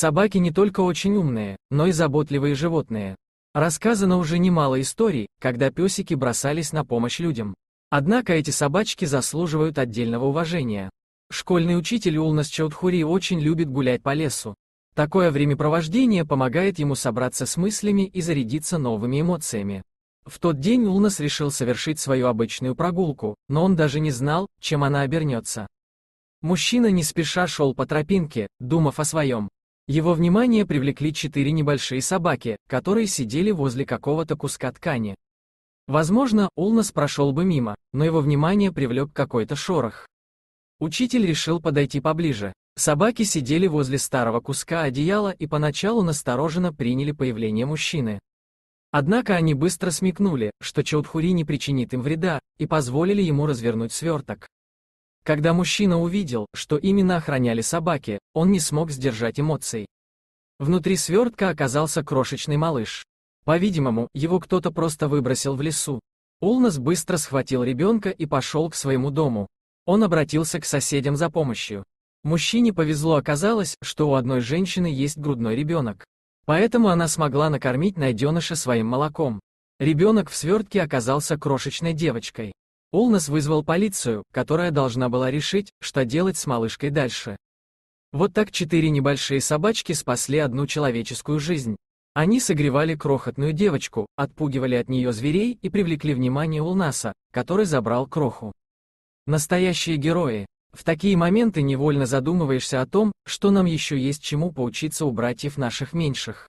Собаки не только очень умные, но и заботливые животные. Рассказано уже немало историй, когда песики бросались на помощь людям. Однако эти собачки заслуживают отдельного уважения. Школьный учитель Улнас Чаудхури очень любит гулять по лесу. Такое времяпровождение помогает ему собраться с мыслями и зарядиться новыми эмоциями. В тот день Улнас решил совершить свою обычную прогулку, но он даже не знал, чем она обернется. Мужчина не спеша шел по тропинке, думав о своем. Его внимание привлекли четыре небольшие собаки, которые сидели возле какого-то куска ткани. Возможно, Улнас прошел бы мимо, но его внимание привлек какой-то шорох. Учитель решил подойти поближе. Собаки сидели возле старого куска одеяла и поначалу настороженно приняли появление мужчины. Однако они быстро смекнули, что Чаудхури не причинит им вреда, и позволили ему развернуть сверток. Когда мужчина увидел, что именно охраняли собаки, он не смог сдержать эмоций. Внутри свертка оказался крошечный малыш. По-видимому, его кто-то просто выбросил в лесу. Улнас быстро схватил ребенка и пошел к своему дому. Он обратился к соседям за помощью. Мужчине повезло оказалось, что у одной женщины есть грудной ребенок. Поэтому она смогла накормить найденыша своим молоком. Ребенок в свертке оказался крошечной девочкой. Олнес вызвал полицию, которая должна была решить, что делать с малышкой дальше. Вот так четыре небольшие собачки спасли одну человеческую жизнь. Они согревали крохотную девочку, отпугивали от нее зверей и привлекли внимание Улнаса, который забрал кроху. Настоящие герои. В такие моменты невольно задумываешься о том, что нам еще есть чему поучиться у братьев наших меньших.